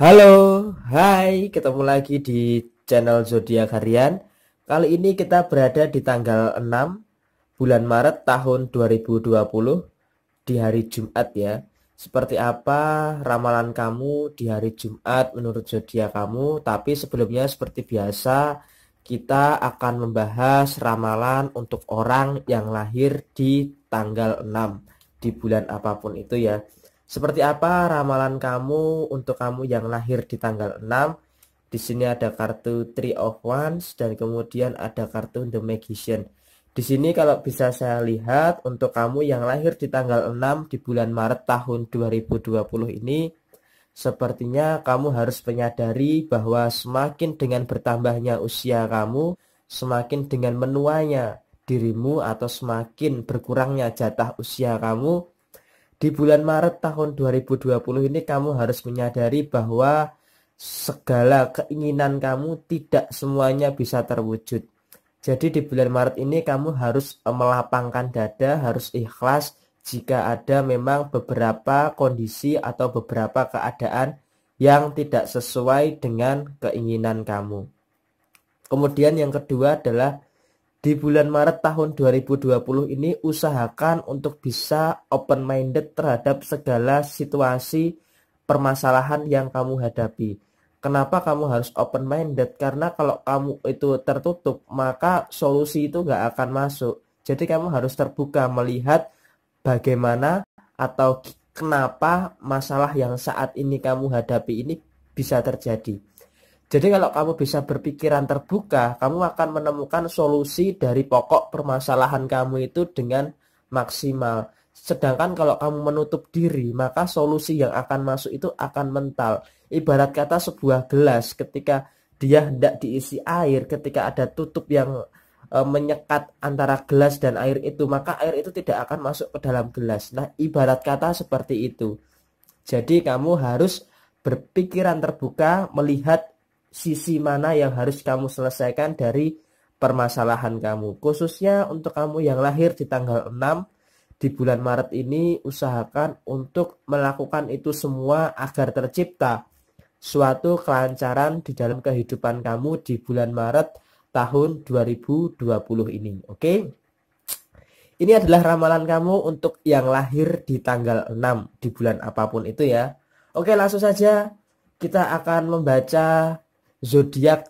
Halo, hai, ketemu lagi di channel Zodiak Harian. Kali ini kita berada di tanggal 6 bulan Maret tahun 2020 di hari Jumat ya. Seperti apa ramalan kamu di hari Jumat menurut zodiak kamu? Tapi sebelumnya seperti biasa kita akan membahas ramalan untuk orang yang lahir di tanggal 6 di bulan apapun itu ya. Seperti apa ramalan kamu untuk kamu yang lahir di tanggal 6? Di sini ada kartu Three of Wands dan kemudian ada kartu The Magician. Di sini kalau bisa saya lihat untuk kamu yang lahir di tanggal 6 di bulan Maret tahun 2020 ini sepertinya kamu harus menyadari bahwa semakin dengan bertambahnya usia kamu, semakin dengan menuanya dirimu atau semakin berkurangnya jatah usia kamu, di bulan Maret tahun 2020 ini kamu harus menyadari bahwa segala keinginan kamu tidak semuanya bisa terwujud. Jadi di bulan Maret ini kamu harus eh, melapangkan dada, harus ikhlas jika ada memang beberapa kondisi atau beberapa keadaan yang tidak sesuai dengan keinginan kamu. Kemudian yang kedua adalah di bulan Maret tahun 2020 ini usahakan untuk bisa open minded terhadap segala situasi permasalahan yang kamu hadapi. Kenapa kamu harus open minded? Karena kalau kamu itu tertutup maka solusi itu nggak akan masuk. Jadi kamu harus terbuka melihat bagaimana atau kenapa masalah yang saat ini kamu hadapi ini bisa terjadi. Jadi kalau kamu bisa berpikiran terbuka, kamu akan menemukan solusi dari pokok permasalahan kamu itu dengan maksimal. Sedangkan kalau kamu menutup diri, maka solusi yang akan masuk itu akan mental. Ibarat kata sebuah gelas ketika dia hendak diisi air, ketika ada tutup yang e, menyekat antara gelas dan air itu, maka air itu tidak akan masuk ke dalam gelas. Nah, ibarat kata seperti itu. Jadi kamu harus berpikiran terbuka, melihat sisi mana yang harus kamu selesaikan dari permasalahan kamu. Khususnya untuk kamu yang lahir di tanggal 6 di bulan Maret ini usahakan untuk melakukan itu semua agar tercipta suatu kelancaran di dalam kehidupan kamu di bulan Maret tahun 2020 ini. Oke. Okay? Ini adalah ramalan kamu untuk yang lahir di tanggal 6 di bulan apapun itu ya. Oke, langsung saja kita akan membaca zodiak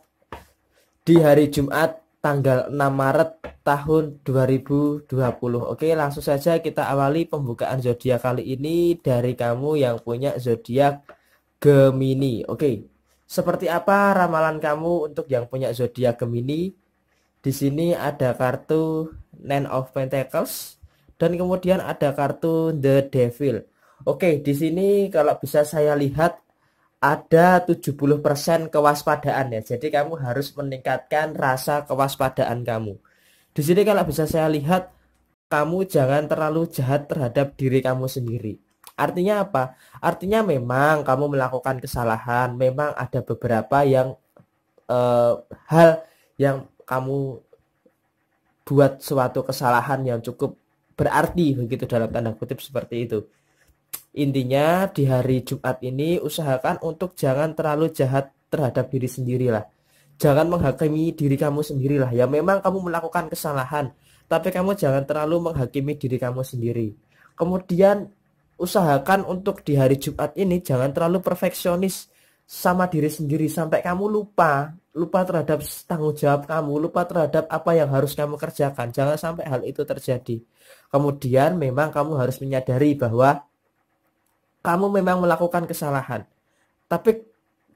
di hari Jumat tanggal 6 Maret tahun 2020. Oke, langsung saja kita awali pembukaan zodiak kali ini dari kamu yang punya zodiak Gemini. Oke. Seperti apa ramalan kamu untuk yang punya zodiak Gemini? Di sini ada kartu Nine of Pentacles dan kemudian ada kartu The Devil. Oke, di sini kalau bisa saya lihat ada 70% kewaspadaan ya. Jadi kamu harus meningkatkan rasa kewaspadaan kamu. Di sini kalau bisa saya lihat kamu jangan terlalu jahat terhadap diri kamu sendiri. Artinya apa? Artinya memang kamu melakukan kesalahan, memang ada beberapa yang eh, hal yang kamu buat suatu kesalahan yang cukup berarti begitu dalam tanda kutip seperti itu. Intinya di hari Jumat ini usahakan untuk jangan terlalu jahat terhadap diri sendirilah. Jangan menghakimi diri kamu sendirilah. Ya memang kamu melakukan kesalahan, tapi kamu jangan terlalu menghakimi diri kamu sendiri. Kemudian usahakan untuk di hari Jumat ini jangan terlalu perfeksionis sama diri sendiri sampai kamu lupa lupa terhadap tanggung jawab kamu, lupa terhadap apa yang harus kamu kerjakan. Jangan sampai hal itu terjadi. Kemudian memang kamu harus menyadari bahwa kamu memang melakukan kesalahan. Tapi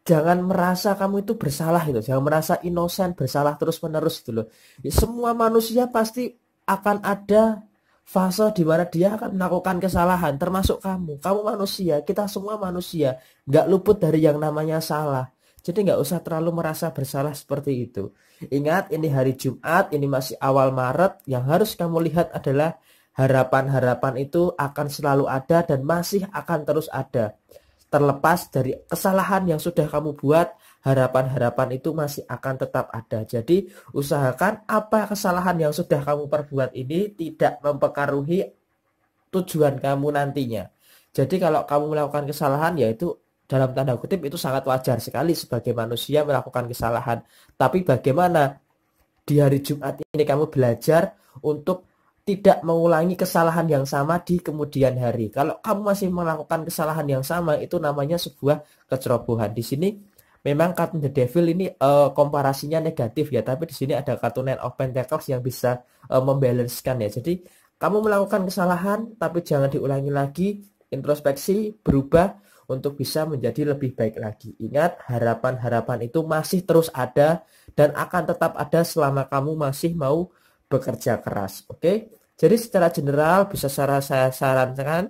jangan merasa kamu itu bersalah gitu. Jangan merasa inosan, bersalah terus-menerus gitu loh. Ya, semua manusia pasti akan ada fase di mana dia akan melakukan kesalahan, termasuk kamu. Kamu manusia, kita semua manusia. Nggak luput dari yang namanya salah. Jadi nggak usah terlalu merasa bersalah seperti itu. Ingat, ini hari Jumat, ini masih awal Maret. Yang harus kamu lihat adalah harapan-harapan itu akan selalu ada dan masih akan terus ada. Terlepas dari kesalahan yang sudah kamu buat, harapan-harapan itu masih akan tetap ada. Jadi, usahakan apa kesalahan yang sudah kamu perbuat ini tidak mempengaruhi tujuan kamu nantinya. Jadi, kalau kamu melakukan kesalahan, yaitu dalam tanda kutip itu sangat wajar sekali sebagai manusia melakukan kesalahan. Tapi bagaimana di hari Jumat ini kamu belajar untuk tidak mengulangi kesalahan yang sama di kemudian hari. Kalau kamu masih melakukan kesalahan yang sama, itu namanya sebuah kecerobohan. Di sini memang kartun The Devil ini uh, komparasinya negatif ya, tapi di sini ada kartun Nine of Pentacles yang bisa uh, membalancekan ya. Jadi kamu melakukan kesalahan, tapi jangan diulangi lagi. Introspeksi, berubah untuk bisa menjadi lebih baik lagi. Ingat, harapan-harapan itu masih terus ada dan akan tetap ada selama kamu masih mau bekerja keras. Oke, okay? jadi secara general bisa saya, sarankan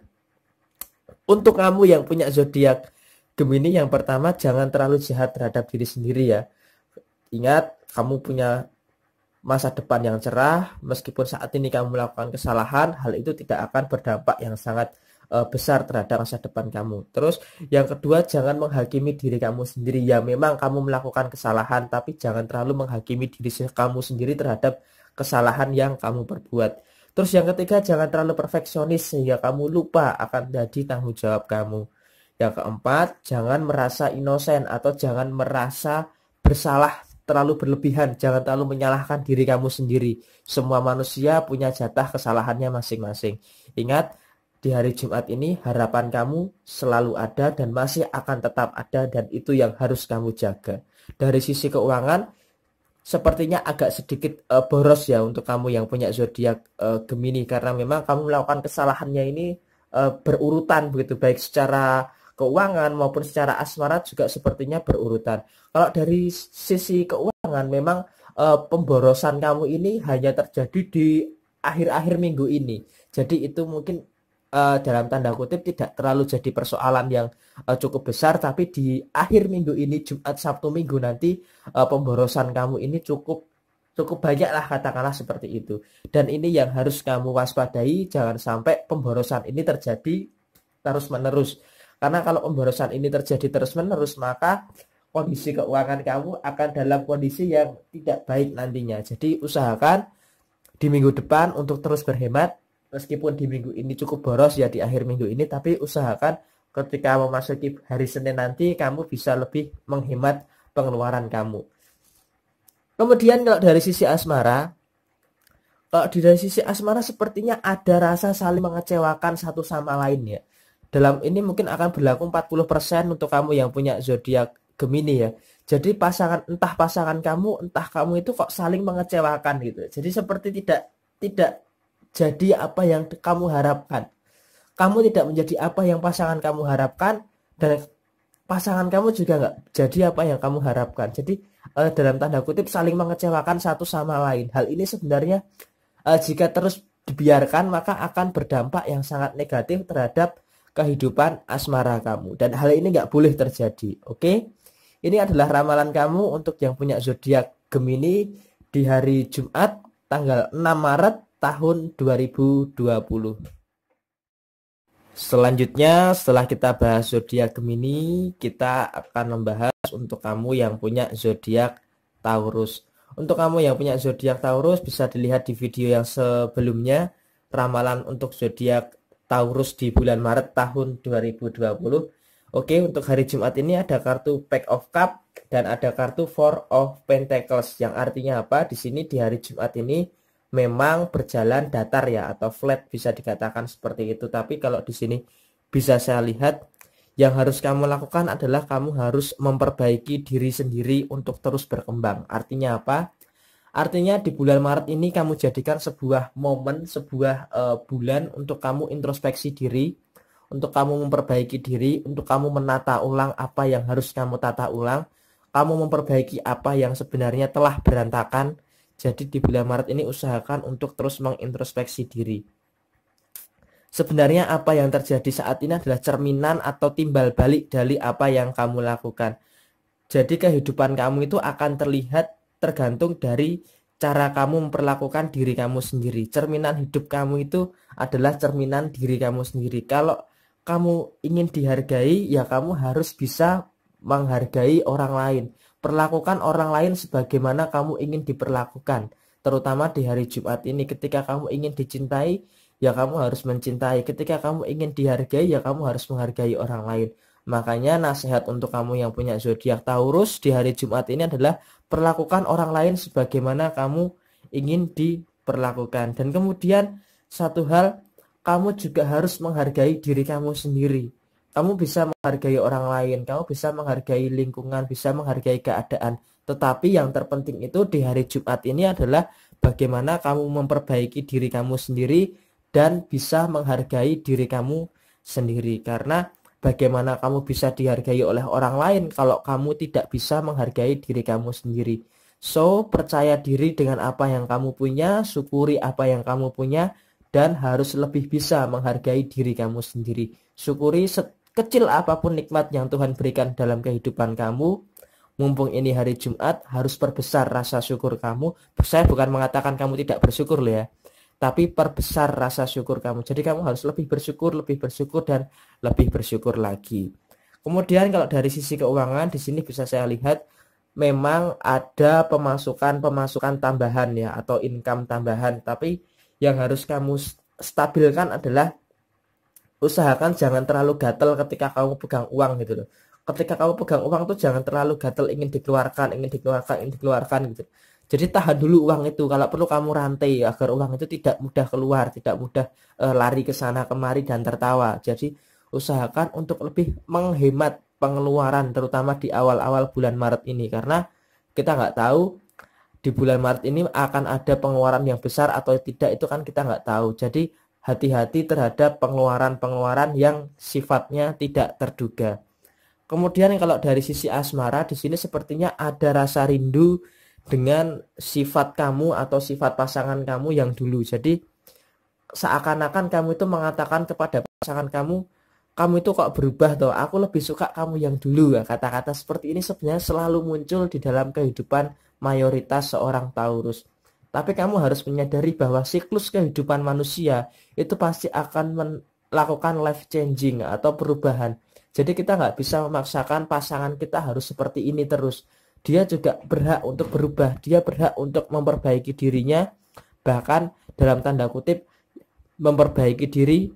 untuk kamu yang punya zodiak Gemini yang pertama jangan terlalu jahat terhadap diri sendiri ya. Ingat kamu punya masa depan yang cerah meskipun saat ini kamu melakukan kesalahan hal itu tidak akan berdampak yang sangat eh, besar terhadap masa depan kamu. Terus yang kedua jangan menghakimi diri kamu sendiri. Ya memang kamu melakukan kesalahan tapi jangan terlalu menghakimi diri kamu sendiri terhadap kesalahan yang kamu perbuat. Terus yang ketiga, jangan terlalu perfeksionis sehingga kamu lupa akan jadi tanggung jawab kamu. Yang keempat, jangan merasa inosen atau jangan merasa bersalah terlalu berlebihan. Jangan terlalu menyalahkan diri kamu sendiri. Semua manusia punya jatah kesalahannya masing-masing. Ingat, di hari Jumat ini harapan kamu selalu ada dan masih akan tetap ada dan itu yang harus kamu jaga. Dari sisi keuangan, sepertinya agak sedikit uh, boros ya untuk kamu yang punya zodiak uh, Gemini karena memang kamu melakukan kesalahannya ini uh, berurutan begitu baik secara keuangan maupun secara asmara juga sepertinya berurutan. Kalau dari sisi keuangan memang uh, pemborosan kamu ini hanya terjadi di akhir-akhir minggu ini. Jadi itu mungkin uh, dalam tanda kutip tidak terlalu jadi persoalan yang uh, cukup besar tapi di akhir minggu ini Jumat Sabtu Minggu nanti uh, pemborosan kamu ini cukup cukup banyak lah katakanlah seperti itu dan ini yang harus kamu waspadai jangan sampai pemborosan ini terjadi terus menerus karena kalau pemborosan ini terjadi terus menerus maka kondisi keuangan kamu akan dalam kondisi yang tidak baik nantinya jadi usahakan di minggu depan untuk terus berhemat meskipun di minggu ini cukup boros ya di akhir minggu ini tapi usahakan ketika memasuki hari Senin nanti kamu bisa lebih menghemat pengeluaran kamu. Kemudian kalau dari sisi asmara kalau dari sisi asmara sepertinya ada rasa saling mengecewakan satu sama lain ya. Dalam ini mungkin akan berlaku 40% untuk kamu yang punya zodiak Gemini ya. Jadi pasangan entah pasangan kamu entah kamu itu kok saling mengecewakan gitu. Jadi seperti tidak tidak jadi apa yang kamu harapkan. Kamu tidak menjadi apa yang pasangan kamu harapkan dan pasangan kamu juga nggak jadi apa yang kamu harapkan. Jadi uh, dalam tanda kutip saling mengecewakan satu sama lain. Hal ini sebenarnya uh, jika terus dibiarkan maka akan berdampak yang sangat negatif terhadap kehidupan asmara kamu dan hal ini nggak boleh terjadi. Oke, okay? ini adalah ramalan kamu untuk yang punya zodiak Gemini di hari Jumat tanggal 6 Maret tahun 2020. Selanjutnya, setelah kita bahas zodiak Gemini, kita akan membahas untuk kamu yang punya zodiak Taurus. Untuk kamu yang punya zodiak Taurus bisa dilihat di video yang sebelumnya ramalan untuk zodiak Taurus di bulan Maret tahun 2020. Oke, untuk hari Jumat ini ada kartu Pack of Cup dan ada kartu Four of Pentacles yang artinya apa? Di sini di hari Jumat ini memang berjalan datar ya atau flat bisa dikatakan seperti itu. Tapi kalau di sini bisa saya lihat yang harus kamu lakukan adalah kamu harus memperbaiki diri sendiri untuk terus berkembang. Artinya apa? Artinya di bulan Maret ini kamu jadikan sebuah momen, sebuah uh, bulan untuk kamu introspeksi diri, untuk kamu memperbaiki diri, untuk kamu menata ulang apa yang harus kamu tata ulang, kamu memperbaiki apa yang sebenarnya telah berantakan, jadi di bulan Maret ini usahakan untuk terus mengintrospeksi diri. Sebenarnya apa yang terjadi saat ini adalah cerminan atau timbal balik dari apa yang kamu lakukan. Jadi kehidupan kamu itu akan terlihat tergantung dari cara kamu memperlakukan diri kamu sendiri. Cerminan hidup kamu itu adalah cerminan diri kamu sendiri. Kalau kamu ingin dihargai, ya kamu harus bisa menghargai orang lain. Perlakukan orang lain sebagaimana kamu ingin diperlakukan, terutama di hari Jumat ini. Ketika kamu ingin dicintai, ya kamu harus mencintai. Ketika kamu ingin dihargai, ya kamu harus menghargai orang lain. Makanya nasihat untuk kamu yang punya zodiak Taurus di hari Jumat ini adalah perlakukan orang lain sebagaimana kamu ingin diperlakukan. Dan kemudian satu hal, kamu juga harus menghargai diri kamu sendiri. Kamu bisa menghargai orang lain, kamu bisa menghargai lingkungan, bisa menghargai keadaan. Tetapi yang terpenting itu di hari Jumat ini adalah bagaimana kamu memperbaiki diri kamu sendiri dan bisa menghargai diri kamu sendiri. Karena bagaimana kamu bisa dihargai oleh orang lain kalau kamu tidak bisa menghargai diri kamu sendiri. So, percaya diri dengan apa yang kamu punya, syukuri apa yang kamu punya, dan harus lebih bisa menghargai diri kamu sendiri. Syukuri setiap Kecil apapun nikmat yang Tuhan berikan dalam kehidupan kamu, mumpung ini hari Jumat harus perbesar rasa syukur kamu. Saya bukan mengatakan kamu tidak bersyukur loh ya, tapi perbesar rasa syukur kamu. Jadi kamu harus lebih bersyukur, lebih bersyukur dan lebih bersyukur lagi. Kemudian kalau dari sisi keuangan di sini bisa saya lihat memang ada pemasukan-pemasukan tambahan ya atau income tambahan, tapi yang harus kamu stabilkan adalah usahakan jangan terlalu gatel ketika kamu pegang uang gitu loh ketika kamu pegang uang tuh jangan terlalu gatel ingin dikeluarkan ingin dikeluarkan ingin dikeluarkan gitu jadi tahan dulu uang itu kalau perlu kamu rantai agar uang itu tidak mudah keluar tidak mudah e, lari ke sana kemari dan tertawa jadi usahakan untuk lebih menghemat pengeluaran terutama di awal-awal bulan Maret ini karena kita nggak tahu di bulan Maret ini akan ada pengeluaran yang besar atau tidak itu kan kita nggak tahu jadi hati-hati terhadap pengeluaran-pengeluaran yang sifatnya tidak terduga. Kemudian kalau dari sisi asmara di sini sepertinya ada rasa rindu dengan sifat kamu atau sifat pasangan kamu yang dulu. Jadi seakan-akan kamu itu mengatakan kepada pasangan kamu, kamu itu kok berubah toh, aku lebih suka kamu yang dulu. Nah, kata-kata seperti ini sebenarnya selalu muncul di dalam kehidupan mayoritas seorang Taurus. Tapi kamu harus menyadari bahwa siklus kehidupan manusia itu pasti akan melakukan life changing atau perubahan. Jadi kita nggak bisa memaksakan pasangan kita harus seperti ini terus. Dia juga berhak untuk berubah, dia berhak untuk memperbaiki dirinya, bahkan dalam tanda kutip memperbaiki diri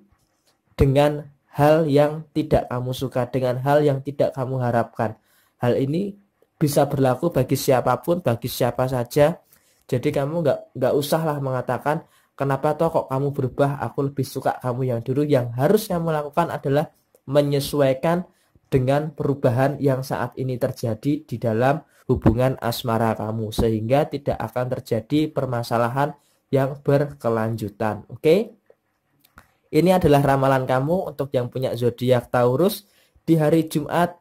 dengan hal yang tidak kamu suka, dengan hal yang tidak kamu harapkan. Hal ini bisa berlaku bagi siapapun, bagi siapa saja. Jadi kamu nggak nggak usahlah mengatakan Kenapa toh kok kamu berubah? Aku lebih suka kamu yang dulu. Yang harusnya melakukan adalah menyesuaikan dengan perubahan yang saat ini terjadi di dalam hubungan asmara kamu sehingga tidak akan terjadi permasalahan yang berkelanjutan. Oke? Okay? Ini adalah ramalan kamu untuk yang punya zodiak Taurus di hari Jumat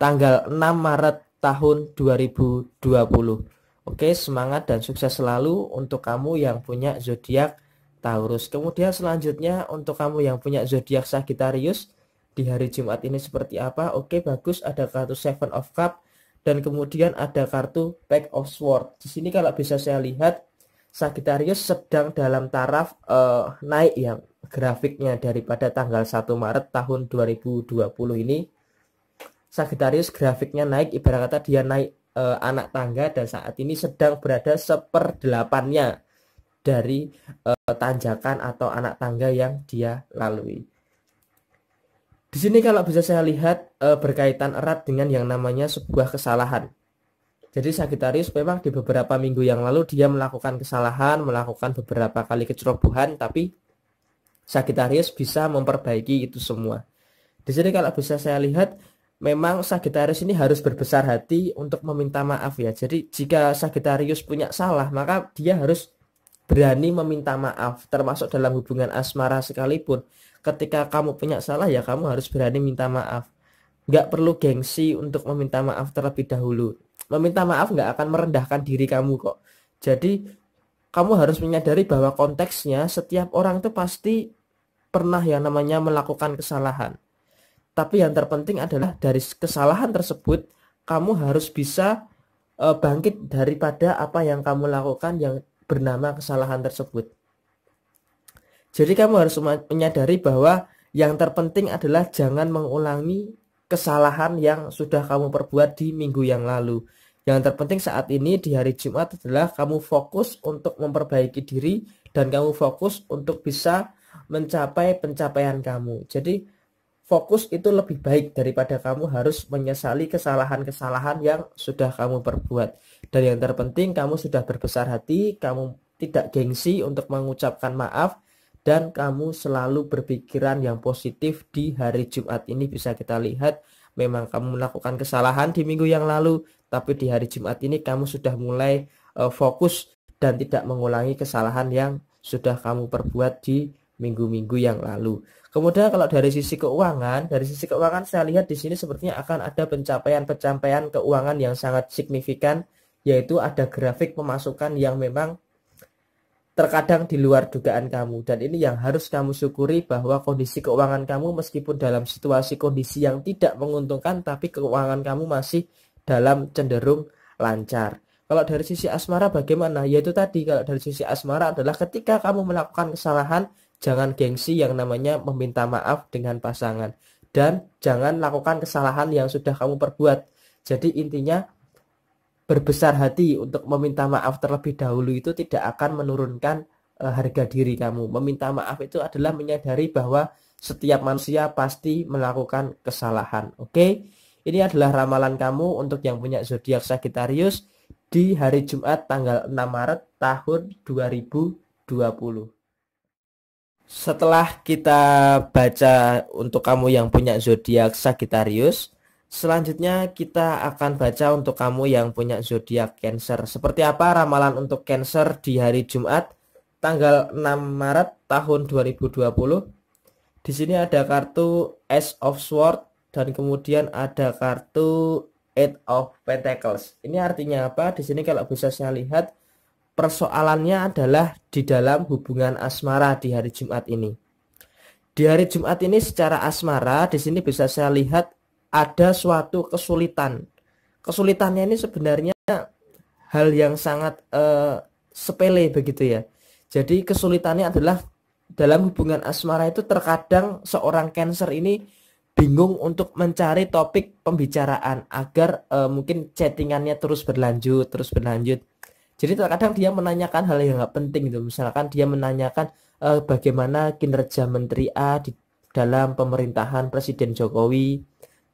tanggal 6 Maret tahun 2020. Oke, semangat dan sukses selalu untuk kamu yang punya zodiak Taurus. Kemudian selanjutnya untuk kamu yang punya zodiak Sagittarius di hari Jumat ini seperti apa? Oke, bagus ada kartu Seven of Cup dan kemudian ada kartu Pack of Sword. Di sini kalau bisa saya lihat Sagittarius sedang dalam taraf uh, naik yang grafiknya daripada tanggal 1 Maret tahun 2020 ini Sagittarius grafiknya naik ibarat kata dia naik uh, anak tangga dan saat ini sedang berada seperdelapannya dari uh, tanjakan atau anak tangga yang dia lalui. Di sini kalau bisa saya lihat uh, berkaitan erat dengan yang namanya sebuah kesalahan. Jadi Sagitarius memang di beberapa minggu yang lalu dia melakukan kesalahan, melakukan beberapa kali kecerobohan, tapi Sagitarius bisa memperbaiki itu semua. Di sini kalau bisa saya lihat memang Sagittarius ini harus berbesar hati untuk meminta maaf ya. Jadi jika Sagittarius punya salah, maka dia harus berani meminta maaf termasuk dalam hubungan asmara sekalipun. Ketika kamu punya salah ya kamu harus berani minta maaf. Gak perlu gengsi untuk meminta maaf terlebih dahulu. Meminta maaf gak akan merendahkan diri kamu kok. Jadi kamu harus menyadari bahwa konteksnya setiap orang itu pasti pernah yang namanya melakukan kesalahan tapi yang terpenting adalah dari kesalahan tersebut kamu harus bisa uh, bangkit daripada apa yang kamu lakukan yang bernama kesalahan tersebut. Jadi kamu harus menyadari bahwa yang terpenting adalah jangan mengulangi kesalahan yang sudah kamu perbuat di minggu yang lalu. Yang terpenting saat ini di hari Jumat adalah kamu fokus untuk memperbaiki diri dan kamu fokus untuk bisa mencapai pencapaian kamu. Jadi fokus itu lebih baik daripada kamu harus menyesali kesalahan-kesalahan yang sudah kamu perbuat. Dan yang terpenting kamu sudah berbesar hati, kamu tidak gengsi untuk mengucapkan maaf dan kamu selalu berpikiran yang positif di hari Jumat ini bisa kita lihat memang kamu melakukan kesalahan di minggu yang lalu tapi di hari Jumat ini kamu sudah mulai uh, fokus dan tidak mengulangi kesalahan yang sudah kamu perbuat di minggu-minggu yang lalu. Kemudian kalau dari sisi keuangan, dari sisi keuangan saya lihat di sini sepertinya akan ada pencapaian-pencapaian keuangan yang sangat signifikan, yaitu ada grafik pemasukan yang memang terkadang di luar dugaan kamu. Dan ini yang harus kamu syukuri bahwa kondisi keuangan kamu meskipun dalam situasi kondisi yang tidak menguntungkan, tapi keuangan kamu masih dalam cenderung lancar. Kalau dari sisi asmara bagaimana? Yaitu tadi kalau dari sisi asmara adalah ketika kamu melakukan kesalahan, Jangan gengsi yang namanya meminta maaf dengan pasangan. Dan jangan lakukan kesalahan yang sudah kamu perbuat. Jadi intinya berbesar hati untuk meminta maaf terlebih dahulu itu tidak akan menurunkan e, harga diri kamu. Meminta maaf itu adalah menyadari bahwa setiap manusia pasti melakukan kesalahan. Oke, ini adalah ramalan kamu untuk yang punya zodiak Sagittarius di hari Jumat tanggal 6 Maret tahun 2020 setelah kita baca untuk kamu yang punya zodiak Sagittarius, selanjutnya kita akan baca untuk kamu yang punya zodiak Cancer. Seperti apa ramalan untuk Cancer di hari Jumat tanggal 6 Maret tahun 2020? Di sini ada kartu Ace of Sword dan kemudian ada kartu Eight of Pentacles. Ini artinya apa? Di sini kalau bisa saya lihat persoalannya adalah di dalam hubungan asmara di hari Jumat ini. Di hari Jumat ini secara asmara di sini bisa saya lihat ada suatu kesulitan. Kesulitannya ini sebenarnya hal yang sangat eh, sepele begitu ya. Jadi kesulitannya adalah dalam hubungan asmara itu terkadang seorang Cancer ini bingung untuk mencari topik pembicaraan agar uh, mungkin chattingannya terus berlanjut, terus berlanjut jadi terkadang dia menanyakan hal yang nggak penting gitu. Misalkan dia menanyakan eh, bagaimana kinerja Menteri A di dalam pemerintahan Presiden Jokowi.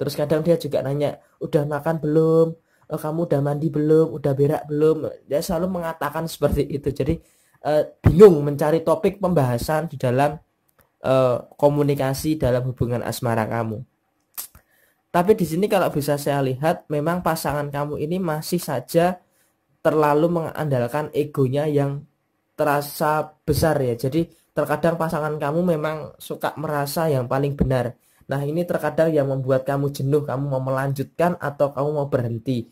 Terus kadang dia juga nanya, udah makan belum? Eh, kamu udah mandi belum? Udah berak belum? Dia selalu mengatakan seperti itu. Jadi eh, bingung mencari topik pembahasan di dalam komunikasi dalam hubungan asmara kamu. Tapi di sini kalau bisa saya lihat, memang pasangan kamu ini masih saja terlalu mengandalkan egonya yang terasa besar ya. Jadi terkadang pasangan kamu memang suka merasa yang paling benar. Nah ini terkadang yang membuat kamu jenuh, kamu mau melanjutkan atau kamu mau berhenti.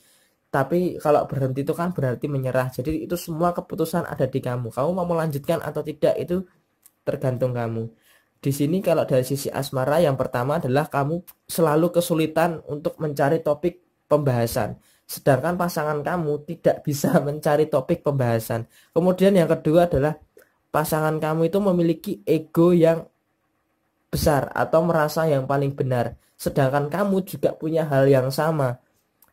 Tapi kalau berhenti itu kan berarti menyerah. Jadi itu semua keputusan ada di kamu. Kamu mau melanjutkan atau tidak itu tergantung kamu. Di sini kalau dari sisi asmara yang pertama adalah kamu selalu kesulitan untuk mencari topik pembahasan sedangkan pasangan kamu tidak bisa mencari topik pembahasan. Kemudian yang kedua adalah pasangan kamu itu memiliki ego yang besar atau merasa yang paling benar, sedangkan kamu juga punya hal yang sama.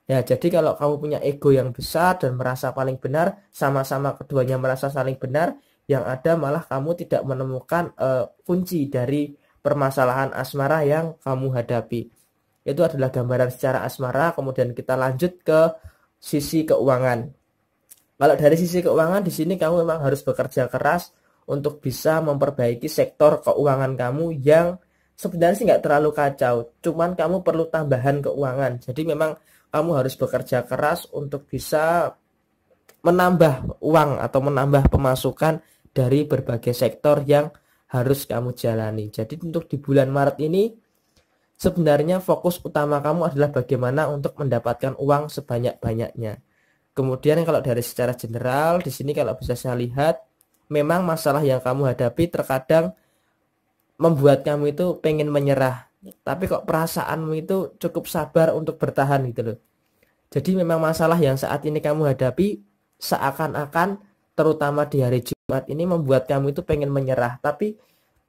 Ya, jadi kalau kamu punya ego yang besar dan merasa paling benar, sama-sama keduanya merasa saling benar, yang ada malah kamu tidak menemukan uh, kunci dari permasalahan asmara yang kamu hadapi. Itu adalah gambaran secara asmara, kemudian kita lanjut ke sisi keuangan. Kalau dari sisi keuangan di sini kamu memang harus bekerja keras untuk bisa memperbaiki sektor keuangan kamu yang sebenarnya sih nggak terlalu kacau. Cuman kamu perlu tambahan keuangan. Jadi memang kamu harus bekerja keras untuk bisa menambah uang atau menambah pemasukan dari berbagai sektor yang harus kamu jalani. Jadi untuk di bulan Maret ini Sebenarnya fokus utama kamu adalah bagaimana untuk mendapatkan uang sebanyak-banyaknya. Kemudian kalau dari secara general, di sini kalau bisa saya lihat, memang masalah yang kamu hadapi terkadang membuat kamu itu pengen menyerah. Tapi kok perasaanmu itu cukup sabar untuk bertahan gitu loh. Jadi memang masalah yang saat ini kamu hadapi seakan-akan terutama di hari Jumat ini membuat kamu itu pengen menyerah. Tapi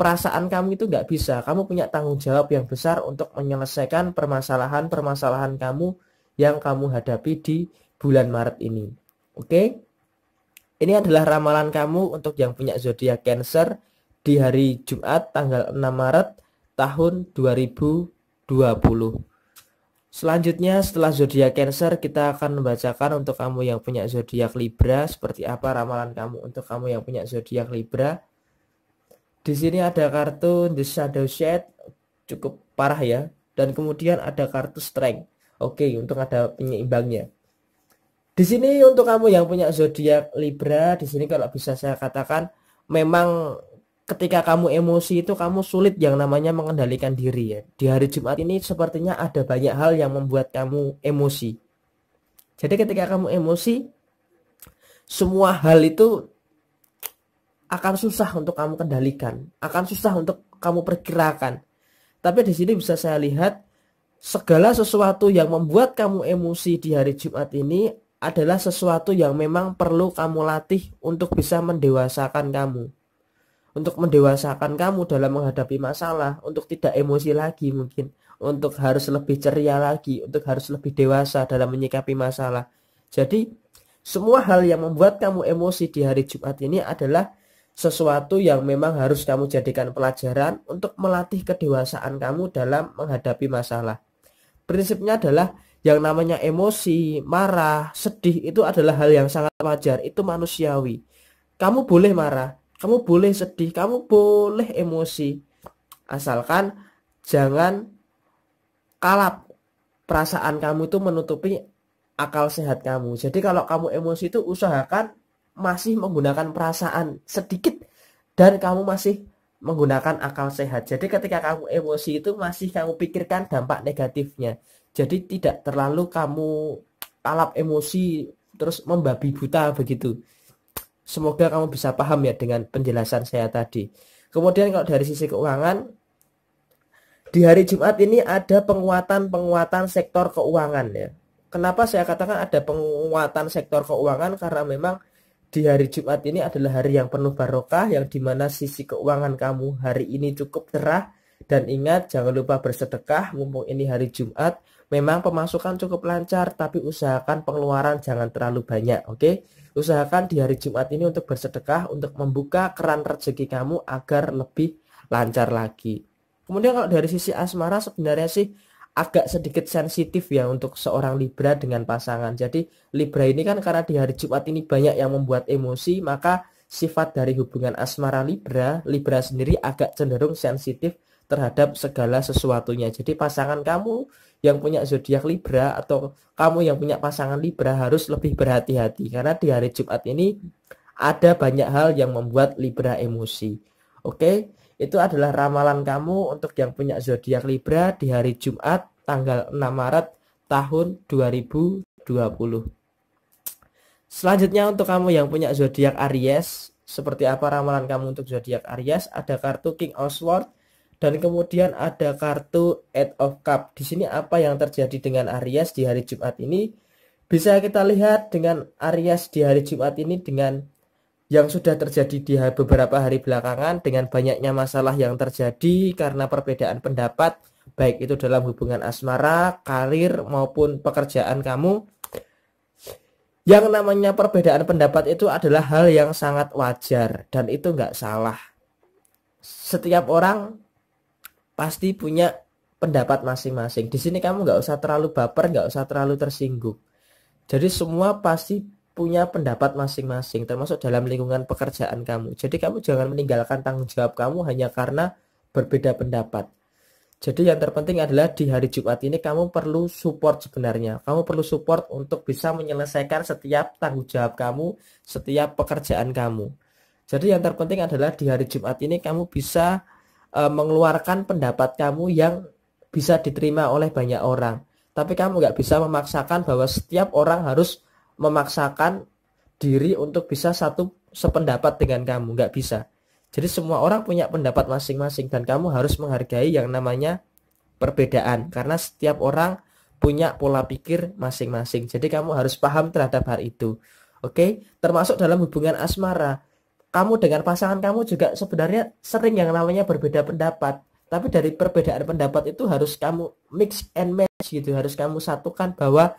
perasaan kamu itu nggak bisa. Kamu punya tanggung jawab yang besar untuk menyelesaikan permasalahan-permasalahan kamu yang kamu hadapi di bulan Maret ini. Oke? Okay? Ini adalah ramalan kamu untuk yang punya zodiak Cancer di hari Jumat tanggal 6 Maret tahun 2020. Selanjutnya setelah zodiak Cancer kita akan membacakan untuk kamu yang punya zodiak Libra seperti apa ramalan kamu untuk kamu yang punya zodiak Libra di sini ada kartu The Shadow shed cukup parah ya. Dan kemudian ada kartu Strength. Oke, untuk ada penyeimbangnya. Di sini untuk kamu yang punya zodiak Libra, di sini kalau bisa saya katakan memang ketika kamu emosi itu kamu sulit yang namanya mengendalikan diri ya. Di hari Jumat ini sepertinya ada banyak hal yang membuat kamu emosi. Jadi ketika kamu emosi, semua hal itu akan susah untuk kamu kendalikan, akan susah untuk kamu perkirakan. Tapi di sini bisa saya lihat segala sesuatu yang membuat kamu emosi di hari Jumat ini adalah sesuatu yang memang perlu kamu latih untuk bisa mendewasakan kamu. Untuk mendewasakan kamu dalam menghadapi masalah, untuk tidak emosi lagi mungkin, untuk harus lebih ceria lagi, untuk harus lebih dewasa dalam menyikapi masalah. Jadi, semua hal yang membuat kamu emosi di hari Jumat ini adalah sesuatu yang memang harus kamu jadikan pelajaran untuk melatih kedewasaan kamu dalam menghadapi masalah. Prinsipnya adalah yang namanya emosi, marah, sedih itu adalah hal yang sangat wajar, itu manusiawi. Kamu boleh marah, kamu boleh sedih, kamu boleh emosi. Asalkan jangan kalap perasaan kamu itu menutupi akal sehat kamu. Jadi kalau kamu emosi itu usahakan masih menggunakan perasaan sedikit dan kamu masih menggunakan akal sehat. Jadi ketika kamu emosi itu masih kamu pikirkan dampak negatifnya. Jadi tidak terlalu kamu alap emosi terus membabi buta begitu. Semoga kamu bisa paham ya dengan penjelasan saya tadi. Kemudian kalau dari sisi keuangan di hari Jumat ini ada penguatan-penguatan sektor keuangan ya. Kenapa saya katakan ada penguatan sektor keuangan karena memang di hari Jumat ini adalah hari yang penuh barokah yang dimana sisi keuangan kamu hari ini cukup cerah dan ingat jangan lupa bersedekah mumpung ini hari Jumat memang pemasukan cukup lancar tapi usahakan pengeluaran jangan terlalu banyak oke okay? usahakan di hari Jumat ini untuk bersedekah untuk membuka keran rezeki kamu agar lebih lancar lagi kemudian kalau dari sisi asmara sebenarnya sih agak sedikit sensitif ya untuk seorang Libra dengan pasangan. Jadi Libra ini kan karena di hari Jumat ini banyak yang membuat emosi, maka sifat dari hubungan asmara Libra, Libra sendiri agak cenderung sensitif terhadap segala sesuatunya. Jadi pasangan kamu yang punya zodiak Libra atau kamu yang punya pasangan Libra harus lebih berhati-hati karena di hari Jumat ini ada banyak hal yang membuat Libra emosi. Oke, itu adalah ramalan kamu untuk yang punya zodiak Libra di hari Jumat tanggal 6 Maret tahun 2020. Selanjutnya untuk kamu yang punya zodiak Aries, seperti apa ramalan kamu untuk zodiak Aries? Ada kartu King of Swords dan kemudian ada kartu Eight of Cup. Di sini apa yang terjadi dengan Aries di hari Jumat ini? Bisa kita lihat dengan Aries di hari Jumat ini dengan yang sudah terjadi di beberapa hari belakangan dengan banyaknya masalah yang terjadi karena perbedaan pendapat baik itu dalam hubungan asmara, karir maupun pekerjaan kamu. Yang namanya perbedaan pendapat itu adalah hal yang sangat wajar dan itu nggak salah. Setiap orang pasti punya pendapat masing-masing. Di sini kamu nggak usah terlalu baper, nggak usah terlalu tersinggung. Jadi semua pasti punya pendapat masing-masing termasuk dalam lingkungan pekerjaan kamu. Jadi kamu jangan meninggalkan tanggung jawab kamu hanya karena berbeda pendapat. Jadi yang terpenting adalah di hari Jumat ini kamu perlu support sebenarnya. Kamu perlu support untuk bisa menyelesaikan setiap tanggung jawab kamu, setiap pekerjaan kamu. Jadi yang terpenting adalah di hari Jumat ini kamu bisa e, mengeluarkan pendapat kamu yang bisa diterima oleh banyak orang. Tapi kamu nggak bisa memaksakan bahwa setiap orang harus memaksakan diri untuk bisa satu sependapat dengan kamu nggak bisa jadi semua orang punya pendapat masing-masing dan kamu harus menghargai yang namanya perbedaan karena setiap orang punya pola pikir masing-masing jadi kamu harus paham terhadap hal itu oke termasuk dalam hubungan asmara kamu dengan pasangan kamu juga sebenarnya sering yang namanya berbeda pendapat tapi dari perbedaan pendapat itu harus kamu mix and match gitu harus kamu satukan bahwa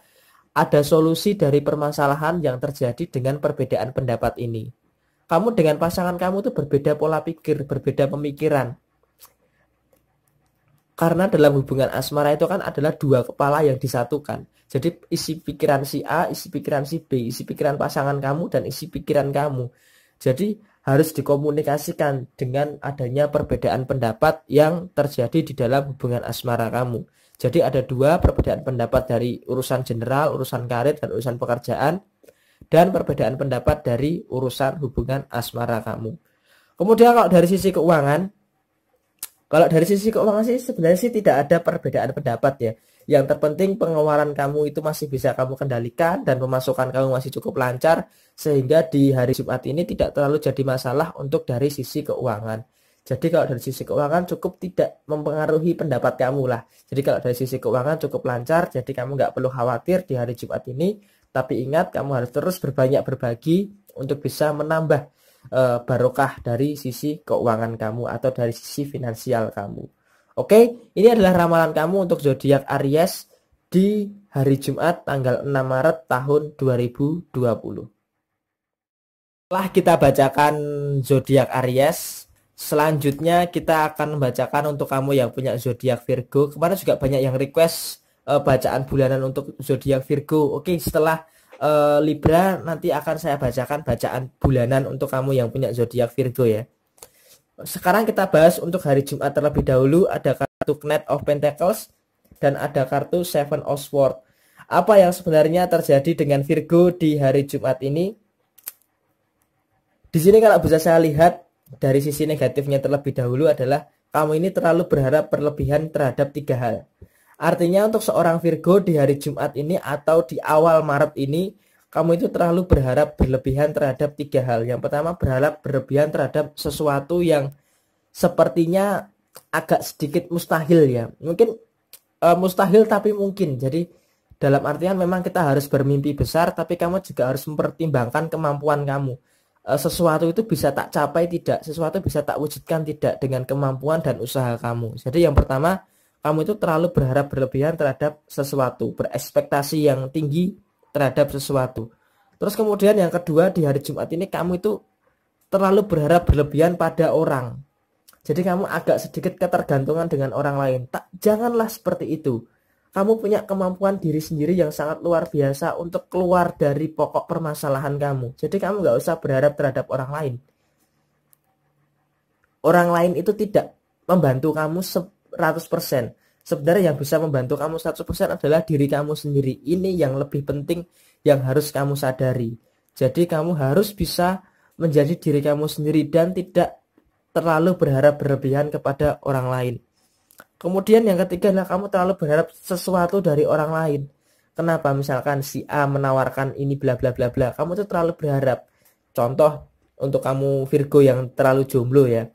ada solusi dari permasalahan yang terjadi dengan perbedaan pendapat ini. Kamu dengan pasangan kamu itu berbeda pola pikir, berbeda pemikiran. Karena dalam hubungan asmara itu kan adalah dua kepala yang disatukan. Jadi isi pikiran si A, isi pikiran si B, isi pikiran pasangan kamu dan isi pikiran kamu. Jadi harus dikomunikasikan dengan adanya perbedaan pendapat yang terjadi di dalam hubungan asmara kamu. Jadi ada dua perbedaan pendapat dari urusan general, urusan karir, dan urusan pekerjaan, dan perbedaan pendapat dari urusan hubungan asmara kamu. Kemudian kalau dari sisi keuangan, kalau dari sisi keuangan sih sebenarnya sih tidak ada perbedaan pendapat ya. Yang terpenting pengeluaran kamu itu masih bisa kamu kendalikan dan pemasukan kamu masih cukup lancar sehingga di hari Jumat ini tidak terlalu jadi masalah untuk dari sisi keuangan. Jadi kalau dari sisi keuangan cukup tidak mempengaruhi pendapat kamu lah. Jadi kalau dari sisi keuangan cukup lancar, jadi kamu nggak perlu khawatir di hari Jumat ini. Tapi ingat kamu harus terus berbanyak berbagi untuk bisa menambah e, barokah dari sisi keuangan kamu atau dari sisi finansial kamu. Oke, ini adalah ramalan kamu untuk zodiak Aries di hari Jumat tanggal 6 Maret tahun 2020. Setelah kita bacakan zodiak Aries, Selanjutnya kita akan membacakan untuk kamu yang punya zodiak Virgo. Kemarin juga banyak yang request uh, bacaan bulanan untuk zodiak Virgo. Oke, setelah uh, Libra nanti akan saya bacakan bacaan bulanan untuk kamu yang punya zodiak Virgo ya. Sekarang kita bahas untuk hari Jumat terlebih dahulu ada kartu Knight of Pentacles dan ada kartu Seven of Swords. Apa yang sebenarnya terjadi dengan Virgo di hari Jumat ini? Di sini kalau bisa saya lihat dari sisi negatifnya terlebih dahulu adalah kamu ini terlalu berharap berlebihan terhadap tiga hal. Artinya untuk seorang Virgo di hari Jumat ini atau di awal Maret ini kamu itu terlalu berharap berlebihan terhadap tiga hal. Yang pertama berharap berlebihan terhadap sesuatu yang sepertinya agak sedikit mustahil ya. Mungkin e, mustahil tapi mungkin. Jadi dalam artian memang kita harus bermimpi besar tapi kamu juga harus mempertimbangkan kemampuan kamu Eh, sesuatu itu bisa tak capai tidak, sesuatu bisa tak wujudkan tidak dengan kemampuan dan usaha kamu. Jadi yang pertama, kamu itu terlalu berharap berlebihan terhadap sesuatu, berekspektasi yang tinggi terhadap sesuatu. Terus kemudian yang kedua di hari Jumat ini kamu itu terlalu berharap berlebihan pada orang. Jadi kamu agak sedikit ketergantungan dengan orang lain. Tak janganlah seperti itu kamu punya kemampuan diri sendiri yang sangat luar biasa untuk keluar dari pokok permasalahan kamu. Jadi kamu nggak usah berharap terhadap orang lain. Orang lain itu tidak membantu kamu 100%. Sebenarnya yang bisa membantu kamu 100% adalah diri kamu sendiri. Ini yang lebih penting yang harus kamu sadari. Jadi kamu harus bisa menjadi diri kamu sendiri dan tidak terlalu berharap berlebihan kepada orang lain. Kemudian yang ketiga adalah kamu terlalu berharap sesuatu dari orang lain. Kenapa misalkan si A menawarkan ini bla bla bla bla, kamu tuh terlalu berharap. Contoh untuk kamu Virgo yang terlalu jomblo ya.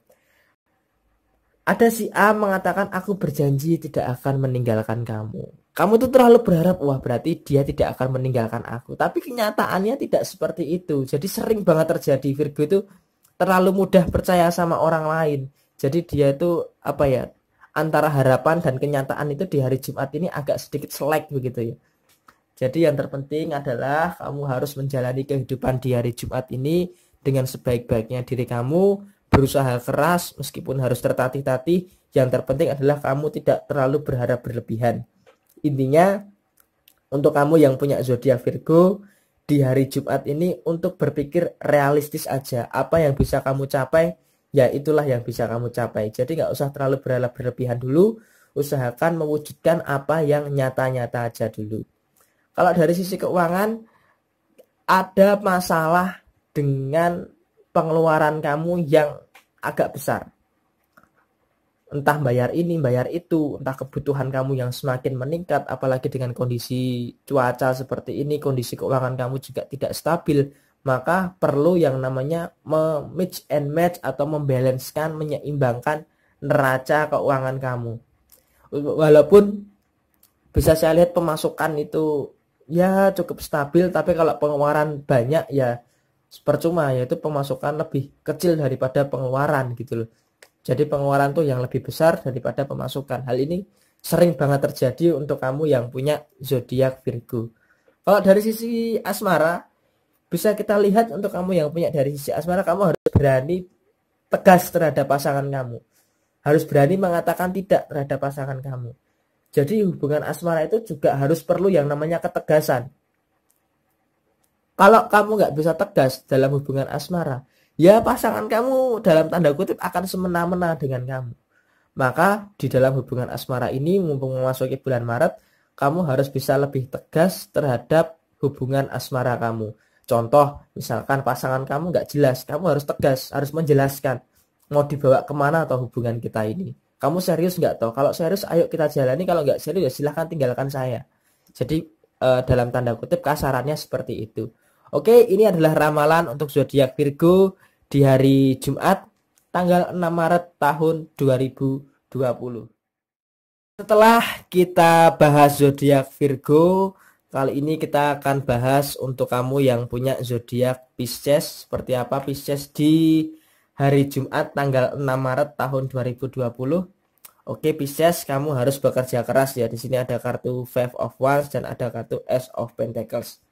Ada si A mengatakan aku berjanji tidak akan meninggalkan kamu. Kamu tuh terlalu berharap wah berarti dia tidak akan meninggalkan aku. Tapi kenyataannya tidak seperti itu. Jadi sering banget terjadi Virgo itu terlalu mudah percaya sama orang lain. Jadi dia itu apa ya antara harapan dan kenyataan itu di hari Jumat ini agak sedikit selek begitu ya. Jadi yang terpenting adalah kamu harus menjalani kehidupan di hari Jumat ini dengan sebaik-baiknya diri kamu, berusaha keras meskipun harus tertatih-tatih. Yang terpenting adalah kamu tidak terlalu berharap berlebihan. Intinya untuk kamu yang punya zodiak Virgo di hari Jumat ini untuk berpikir realistis aja apa yang bisa kamu capai ya itulah yang bisa kamu capai. Jadi nggak usah terlalu berlebihan dulu, usahakan mewujudkan apa yang nyata-nyata aja dulu. Kalau dari sisi keuangan, ada masalah dengan pengeluaran kamu yang agak besar. Entah bayar ini, bayar itu, entah kebutuhan kamu yang semakin meningkat, apalagi dengan kondisi cuaca seperti ini, kondisi keuangan kamu juga tidak stabil, maka perlu yang namanya match and match atau membalancekan, menyeimbangkan neraca keuangan kamu. Walaupun bisa saya lihat pemasukan itu ya cukup stabil, tapi kalau pengeluaran banyak ya percuma yaitu pemasukan lebih kecil daripada pengeluaran gitu loh. Jadi pengeluaran tuh yang lebih besar daripada pemasukan. Hal ini sering banget terjadi untuk kamu yang punya zodiak Virgo. Kalau dari sisi asmara, bisa kita lihat untuk kamu yang punya dari sisi asmara kamu harus berani tegas terhadap pasangan kamu harus berani mengatakan tidak terhadap pasangan kamu jadi hubungan asmara itu juga harus perlu yang namanya ketegasan kalau kamu nggak bisa tegas dalam hubungan asmara ya pasangan kamu dalam tanda kutip akan semena-mena dengan kamu maka di dalam hubungan asmara ini mumpung memasuki bulan Maret kamu harus bisa lebih tegas terhadap hubungan asmara kamu Contoh, misalkan pasangan kamu nggak jelas, kamu harus tegas, harus menjelaskan mau dibawa kemana atau hubungan kita ini. Kamu serius nggak toh? Kalau serius, ayo kita jalani. Kalau nggak serius, ya silahkan tinggalkan saya. Jadi uh, dalam tanda kutip kasarannya seperti itu. Oke, ini adalah ramalan untuk zodiak Virgo di hari Jumat tanggal 6 Maret tahun 2020. Setelah kita bahas zodiak Virgo, Kali ini kita akan bahas untuk kamu yang punya zodiak Pisces seperti apa Pisces di hari Jumat tanggal 6 Maret tahun 2020. Oke Pisces, kamu harus bekerja keras ya. Di sini ada kartu Five of Wands dan ada kartu Ace of Pentacles.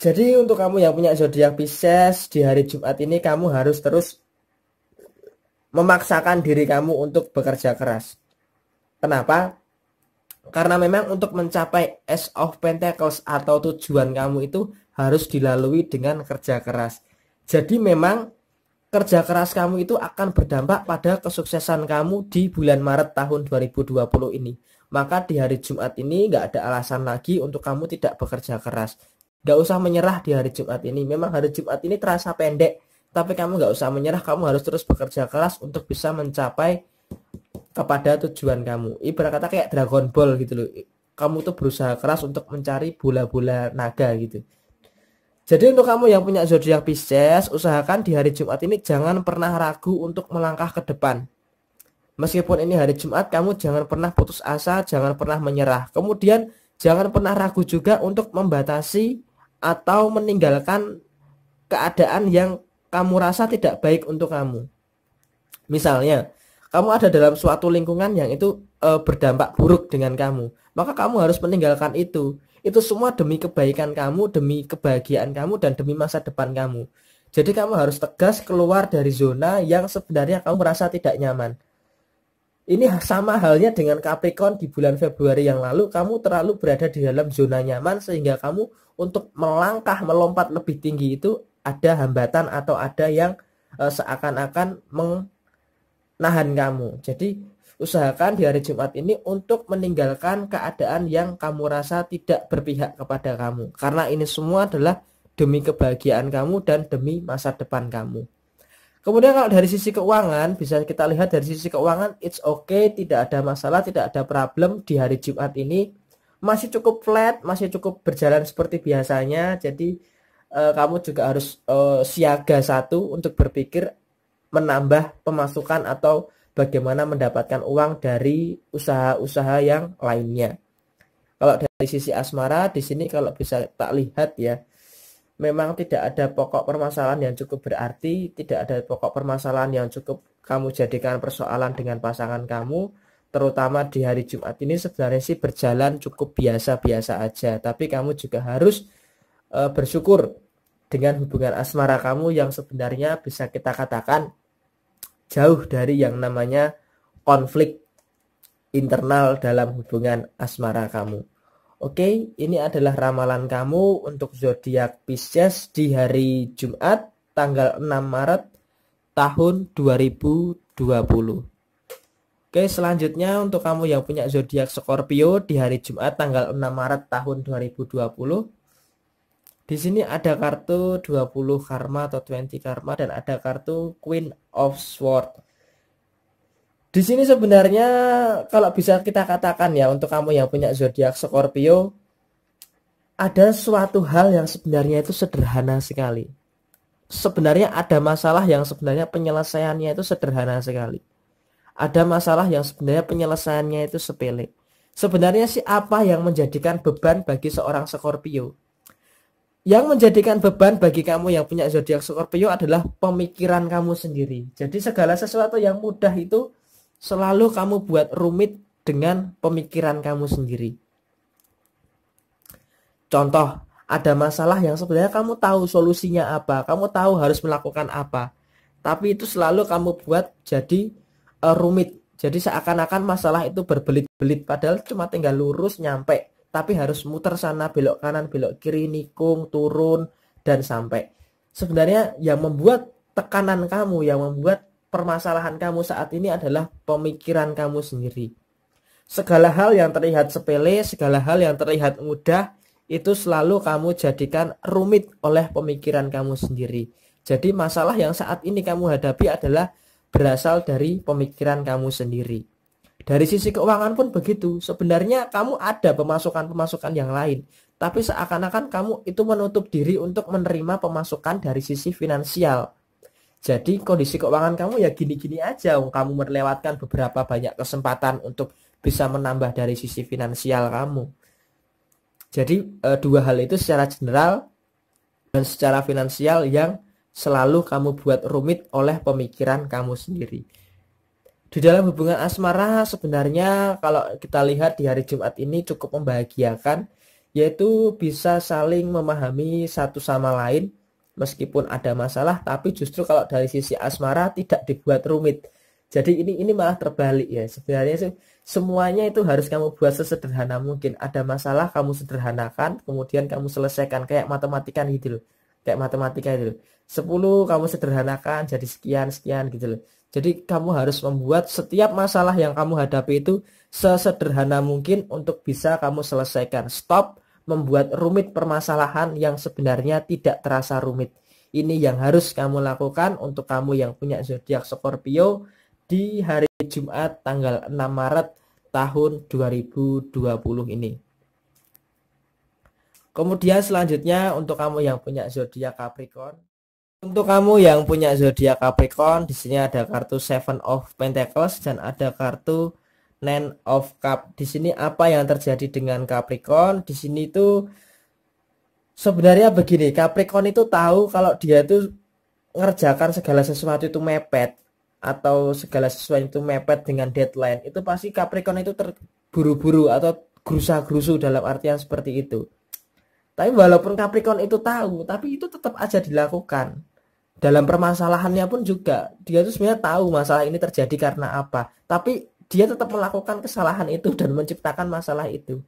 Jadi untuk kamu yang punya zodiak Pisces di hari Jumat ini kamu harus terus memaksakan diri kamu untuk bekerja keras. Kenapa? Karena memang untuk mencapai S of Pentacles atau tujuan kamu itu harus dilalui dengan kerja keras. Jadi memang kerja keras kamu itu akan berdampak pada kesuksesan kamu di bulan Maret tahun 2020 ini. Maka di hari Jumat ini nggak ada alasan lagi untuk kamu tidak bekerja keras. Nggak usah menyerah di hari Jumat ini. Memang hari Jumat ini terasa pendek, tapi kamu nggak usah menyerah. Kamu harus terus bekerja keras untuk bisa mencapai kepada tujuan kamu ibarat kata kayak Dragon Ball gitu loh kamu tuh berusaha keras untuk mencari bola-bola naga gitu jadi untuk kamu yang punya zodiak Pisces, usahakan di hari Jumat ini jangan pernah ragu untuk melangkah ke depan. Meskipun ini hari Jumat, kamu jangan pernah putus asa, jangan pernah menyerah. Kemudian jangan pernah ragu juga untuk membatasi atau meninggalkan keadaan yang kamu rasa tidak baik untuk kamu. Misalnya, kamu ada dalam suatu lingkungan yang itu uh, berdampak buruk dengan kamu, maka kamu harus meninggalkan itu. Itu semua demi kebaikan kamu, demi kebahagiaan kamu dan demi masa depan kamu. Jadi kamu harus tegas keluar dari zona yang sebenarnya kamu merasa tidak nyaman. Ini sama halnya dengan Capricorn di bulan Februari yang lalu, kamu terlalu berada di dalam zona nyaman sehingga kamu untuk melangkah melompat lebih tinggi itu ada hambatan atau ada yang e, seakan-akan meng, nahan kamu. Jadi usahakan di hari Jumat ini untuk meninggalkan keadaan yang kamu rasa tidak berpihak kepada kamu. Karena ini semua adalah demi kebahagiaan kamu dan demi masa depan kamu. Kemudian kalau dari sisi keuangan, bisa kita lihat dari sisi keuangan, it's okay, tidak ada masalah, tidak ada problem di hari Jumat ini. Masih cukup flat, masih cukup berjalan seperti biasanya. Jadi eh, kamu juga harus eh, siaga satu untuk berpikir menambah pemasukan atau bagaimana mendapatkan uang dari usaha-usaha yang lainnya. Kalau dari sisi asmara di sini kalau bisa tak lihat ya, memang tidak ada pokok permasalahan yang cukup berarti, tidak ada pokok permasalahan yang cukup kamu jadikan persoalan dengan pasangan kamu, terutama di hari Jumat ini sebenarnya sih berjalan cukup biasa-biasa aja, tapi kamu juga harus e, bersyukur dengan hubungan asmara kamu yang sebenarnya bisa kita katakan jauh dari yang namanya konflik internal dalam hubungan asmara kamu. Oke, ini adalah ramalan kamu untuk zodiak Pisces di hari Jumat tanggal 6 Maret tahun 2020. Oke, selanjutnya untuk kamu yang punya zodiak Scorpio di hari Jumat tanggal 6 Maret tahun 2020 di sini ada kartu 20 karma atau 20 karma dan ada kartu Queen of Sword. Di sini sebenarnya kalau bisa kita katakan ya untuk kamu yang punya zodiak Scorpio ada suatu hal yang sebenarnya itu sederhana sekali. Sebenarnya ada masalah yang sebenarnya penyelesaiannya itu sederhana sekali. Ada masalah yang sebenarnya penyelesaiannya itu sepele. Sebenarnya sih apa yang menjadikan beban bagi seorang Scorpio? yang menjadikan beban bagi kamu yang punya zodiak Scorpio adalah pemikiran kamu sendiri. Jadi segala sesuatu yang mudah itu selalu kamu buat rumit dengan pemikiran kamu sendiri. Contoh, ada masalah yang sebenarnya kamu tahu solusinya apa, kamu tahu harus melakukan apa. Tapi itu selalu kamu buat jadi eh, rumit. Jadi seakan-akan masalah itu berbelit-belit padahal cuma tinggal lurus nyampe tapi harus muter sana belok kanan belok kiri nikung turun dan sampai sebenarnya yang membuat tekanan kamu yang membuat permasalahan kamu saat ini adalah pemikiran kamu sendiri segala hal yang terlihat sepele segala hal yang terlihat mudah itu selalu kamu jadikan rumit oleh pemikiran kamu sendiri jadi masalah yang saat ini kamu hadapi adalah berasal dari pemikiran kamu sendiri dari sisi keuangan pun begitu. Sebenarnya kamu ada pemasukan-pemasukan yang lain, tapi seakan-akan kamu itu menutup diri untuk menerima pemasukan dari sisi finansial. Jadi kondisi keuangan kamu ya gini-gini aja, kamu melewatkan beberapa banyak kesempatan untuk bisa menambah dari sisi finansial kamu. Jadi eh, dua hal itu secara general dan secara finansial yang selalu kamu buat rumit oleh pemikiran kamu sendiri di dalam hubungan asmara sebenarnya kalau kita lihat di hari Jumat ini cukup membahagiakan yaitu bisa saling memahami satu sama lain meskipun ada masalah tapi justru kalau dari sisi asmara tidak dibuat rumit. Jadi ini ini malah terbalik ya. Sebenarnya sih semuanya itu harus kamu buat sesederhana mungkin. Ada masalah kamu sederhanakan, kemudian kamu selesaikan kayak matematikan gitu loh kayak matematika itu sepuluh 10 kamu sederhanakan jadi sekian sekian gitu loh. Jadi kamu harus membuat setiap masalah yang kamu hadapi itu sesederhana mungkin untuk bisa kamu selesaikan. Stop membuat rumit permasalahan yang sebenarnya tidak terasa rumit. Ini yang harus kamu lakukan untuk kamu yang punya zodiak Scorpio di hari Jumat tanggal 6 Maret tahun 2020 ini. Kemudian selanjutnya untuk kamu yang punya zodiak Capricorn, untuk kamu yang punya zodiak Capricorn, di sini ada kartu Seven of Pentacles dan ada kartu Nine of Cup. Di sini apa yang terjadi dengan Capricorn? Di sini itu sebenarnya begini, Capricorn itu tahu kalau dia itu ngerjakan segala sesuatu itu mepet atau segala sesuatu itu mepet dengan deadline itu pasti Capricorn itu terburu-buru atau gerusa-gerusu dalam artian seperti itu tapi walaupun Capricorn itu tahu, tapi itu tetap aja dilakukan. Dalam permasalahannya pun juga, dia itu sebenarnya tahu masalah ini terjadi karena apa. Tapi dia tetap melakukan kesalahan itu dan menciptakan masalah itu.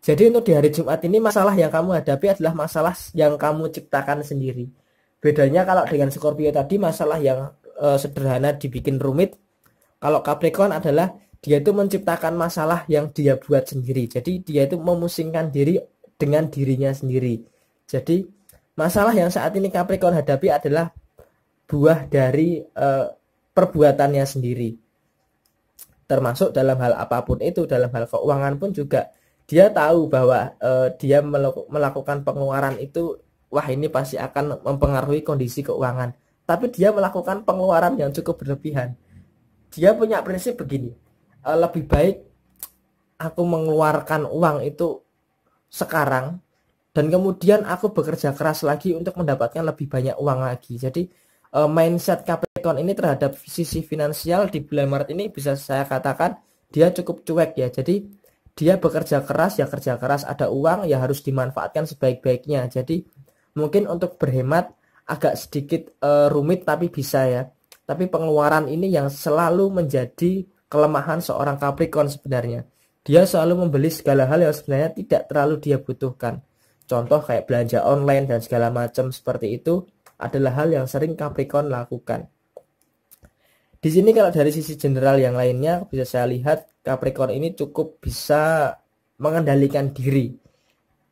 Jadi untuk di hari Jumat ini masalah yang kamu hadapi adalah masalah yang kamu ciptakan sendiri. Bedanya kalau dengan Scorpio tadi masalah yang e, sederhana dibikin rumit. Kalau Capricorn adalah dia itu menciptakan masalah yang dia buat sendiri. Jadi dia itu memusingkan diri dengan dirinya sendiri. Jadi masalah yang saat ini Capricorn hadapi adalah buah dari uh, perbuatannya sendiri. Termasuk dalam hal apapun itu, dalam hal keuangan pun juga dia tahu bahwa uh, dia melakukan pengeluaran itu wah ini pasti akan mempengaruhi kondisi keuangan. Tapi dia melakukan pengeluaran yang cukup berlebihan. Dia punya prinsip begini, eh, lebih baik aku mengeluarkan uang itu sekarang dan kemudian aku bekerja keras lagi untuk mendapatkan lebih banyak uang lagi. Jadi uh, mindset Capricorn ini terhadap sisi finansial di bulan Maret ini bisa saya katakan dia cukup cuek ya. Jadi dia bekerja keras ya kerja keras ada uang ya harus dimanfaatkan sebaik-baiknya. Jadi mungkin untuk berhemat agak sedikit uh, rumit tapi bisa ya. Tapi pengeluaran ini yang selalu menjadi kelemahan seorang Capricorn sebenarnya. Dia selalu membeli segala hal yang sebenarnya tidak terlalu dia butuhkan. Contoh kayak belanja online dan segala macam seperti itu adalah hal yang sering Capricorn lakukan. Di sini kalau dari sisi general yang lainnya bisa saya lihat Capricorn ini cukup bisa mengendalikan diri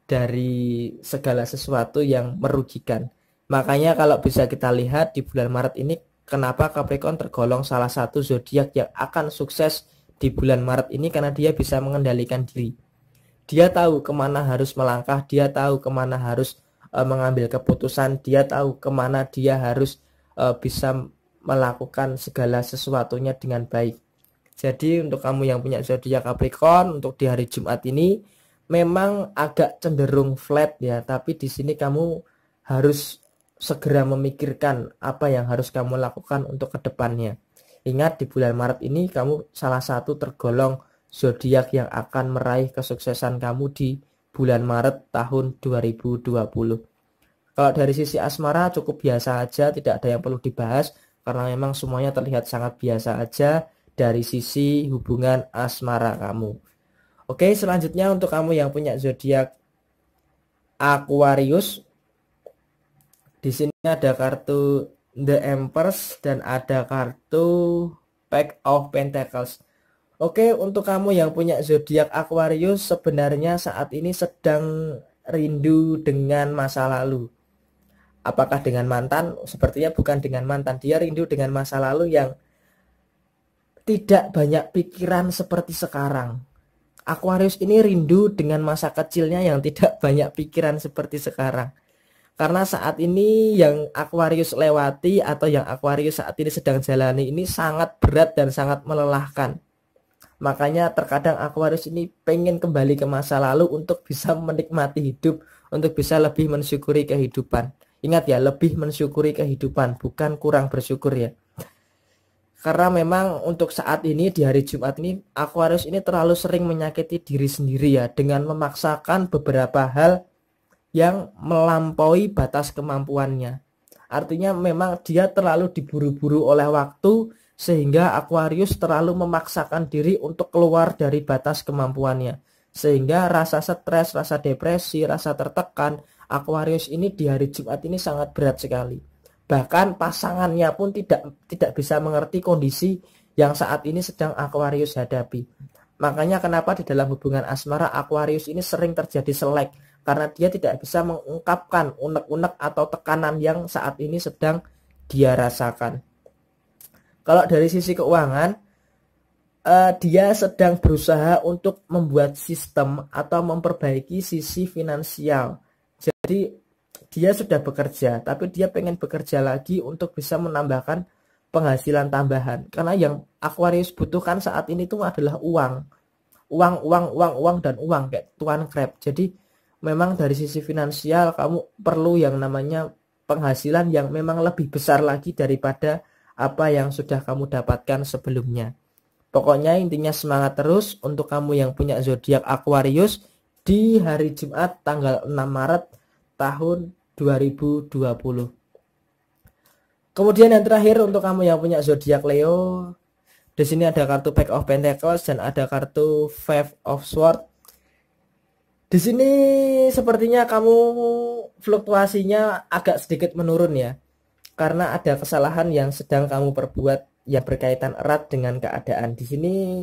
dari segala sesuatu yang merugikan. Makanya kalau bisa kita lihat di bulan Maret ini kenapa Capricorn tergolong salah satu zodiak yang akan sukses di bulan Maret ini karena dia bisa mengendalikan diri. Dia tahu kemana harus melangkah, dia tahu kemana harus e, mengambil keputusan, dia tahu kemana dia harus e, bisa melakukan segala sesuatunya dengan baik. Jadi untuk kamu yang punya zodiak Capricorn untuk di hari Jumat ini memang agak cenderung flat ya, tapi di sini kamu harus segera memikirkan apa yang harus kamu lakukan untuk kedepannya. Ingat di bulan Maret ini kamu salah satu tergolong zodiak yang akan meraih kesuksesan kamu di bulan Maret tahun 2020. Kalau dari sisi asmara cukup biasa aja, tidak ada yang perlu dibahas karena memang semuanya terlihat sangat biasa aja dari sisi hubungan asmara kamu. Oke, selanjutnya untuk kamu yang punya zodiak Aquarius di sini ada kartu The Empress dan ada kartu Pack of Pentacles. Oke, untuk kamu yang punya zodiak Aquarius sebenarnya saat ini sedang rindu dengan masa lalu. Apakah dengan mantan? Sepertinya bukan dengan mantan. Dia rindu dengan masa lalu yang tidak banyak pikiran seperti sekarang. Aquarius ini rindu dengan masa kecilnya yang tidak banyak pikiran seperti sekarang. Karena saat ini yang Aquarius lewati atau yang Aquarius saat ini sedang jalani ini sangat berat dan sangat melelahkan. Makanya terkadang Aquarius ini pengen kembali ke masa lalu untuk bisa menikmati hidup, untuk bisa lebih mensyukuri kehidupan. Ingat ya, lebih mensyukuri kehidupan, bukan kurang bersyukur ya. Karena memang untuk saat ini di hari Jumat ini Aquarius ini terlalu sering menyakiti diri sendiri ya dengan memaksakan beberapa hal yang melampaui batas kemampuannya. Artinya memang dia terlalu diburu-buru oleh waktu sehingga Aquarius terlalu memaksakan diri untuk keluar dari batas kemampuannya. Sehingga rasa stres, rasa depresi, rasa tertekan Aquarius ini di hari Jumat ini sangat berat sekali. Bahkan pasangannya pun tidak tidak bisa mengerti kondisi yang saat ini sedang Aquarius hadapi. Makanya kenapa di dalam hubungan asmara Aquarius ini sering terjadi selek karena dia tidak bisa mengungkapkan unek-unek atau tekanan yang saat ini sedang dia rasakan. Kalau dari sisi keuangan, eh, dia sedang berusaha untuk membuat sistem atau memperbaiki sisi finansial. Jadi dia sudah bekerja, tapi dia pengen bekerja lagi untuk bisa menambahkan penghasilan tambahan. Karena yang Aquarius butuhkan saat ini itu adalah uang uang uang uang uang dan uang kayak tuan crab jadi memang dari sisi finansial kamu perlu yang namanya penghasilan yang memang lebih besar lagi daripada apa yang sudah kamu dapatkan sebelumnya. Pokoknya intinya semangat terus untuk kamu yang punya zodiak Aquarius di hari Jumat tanggal 6 Maret tahun 2020. Kemudian yang terakhir untuk kamu yang punya zodiak Leo, di sini ada kartu Pack of Pentacles dan ada kartu Five of Swords di sini sepertinya kamu fluktuasinya agak sedikit menurun ya, karena ada kesalahan yang sedang kamu perbuat yang berkaitan erat dengan keadaan. Di sini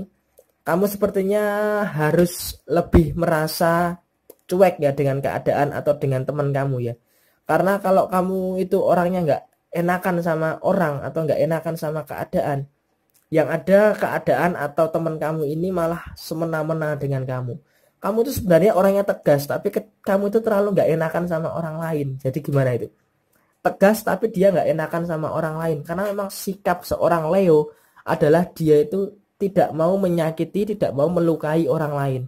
kamu sepertinya harus lebih merasa cuek ya dengan keadaan atau dengan teman kamu ya. Karena kalau kamu itu orangnya nggak enakan sama orang atau nggak enakan sama keadaan, yang ada keadaan atau teman kamu ini malah semena-mena dengan kamu kamu tuh sebenarnya orangnya tegas tapi ke, kamu itu terlalu nggak enakan sama orang lain jadi gimana itu tegas tapi dia nggak enakan sama orang lain karena memang sikap seorang Leo adalah dia itu tidak mau menyakiti tidak mau melukai orang lain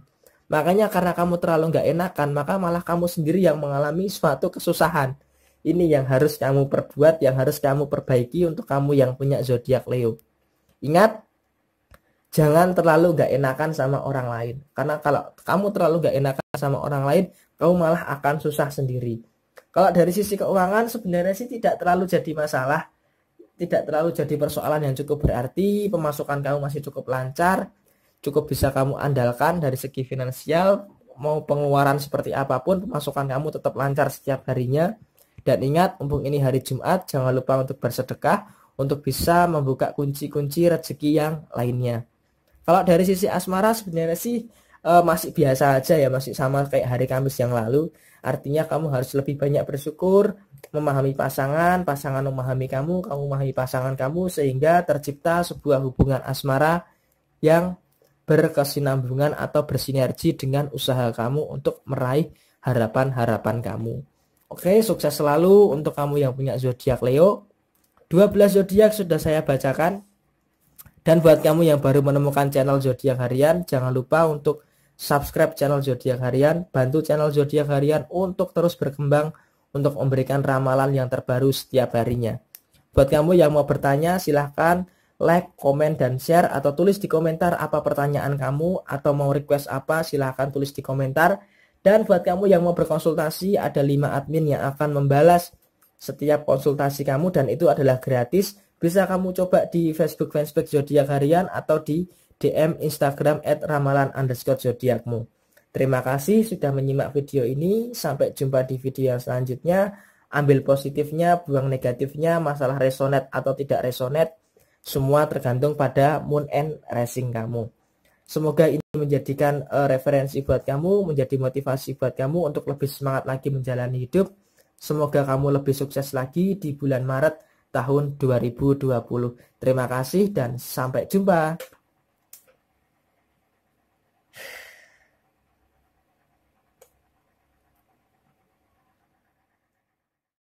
makanya karena kamu terlalu nggak enakan maka malah kamu sendiri yang mengalami suatu kesusahan ini yang harus kamu perbuat yang harus kamu perbaiki untuk kamu yang punya zodiak Leo ingat jangan terlalu gak enakan sama orang lain. Karena kalau kamu terlalu gak enakan sama orang lain, kamu malah akan susah sendiri. Kalau dari sisi keuangan sebenarnya sih tidak terlalu jadi masalah, tidak terlalu jadi persoalan yang cukup berarti, pemasukan kamu masih cukup lancar, cukup bisa kamu andalkan dari segi finansial, mau pengeluaran seperti apapun, pemasukan kamu tetap lancar setiap harinya. Dan ingat, mumpung ini hari Jumat, jangan lupa untuk bersedekah untuk bisa membuka kunci-kunci rezeki yang lainnya. Kalau dari sisi asmara sebenarnya sih uh, masih biasa aja ya, masih sama kayak hari Kamis yang lalu. Artinya kamu harus lebih banyak bersyukur, memahami pasangan, pasangan memahami kamu, kamu memahami pasangan kamu sehingga tercipta sebuah hubungan asmara yang berkesinambungan atau bersinergi dengan usaha kamu untuk meraih harapan-harapan kamu. Oke, sukses selalu untuk kamu yang punya zodiak Leo. 12 zodiak sudah saya bacakan. Dan buat kamu yang baru menemukan channel Zodiak Harian, jangan lupa untuk subscribe channel Zodiak Harian, bantu channel Zodiak Harian untuk terus berkembang untuk memberikan ramalan yang terbaru setiap harinya. Buat kamu yang mau bertanya, silahkan like, komen, dan share atau tulis di komentar apa pertanyaan kamu atau mau request apa silahkan tulis di komentar. Dan buat kamu yang mau berkonsultasi, ada 5 admin yang akan membalas setiap konsultasi kamu dan itu adalah gratis bisa kamu coba di Facebook fanspage zodiak harian atau di DM Instagram at ramalan underscore zodiakmu. Terima kasih sudah menyimak video ini. Sampai jumpa di video yang selanjutnya. Ambil positifnya, buang negatifnya, masalah resonate atau tidak resonate. Semua tergantung pada moon and Rising kamu. Semoga ini menjadikan uh, referensi buat kamu, menjadi motivasi buat kamu untuk lebih semangat lagi menjalani hidup. Semoga kamu lebih sukses lagi di bulan Maret tahun 2020. Terima kasih dan sampai jumpa.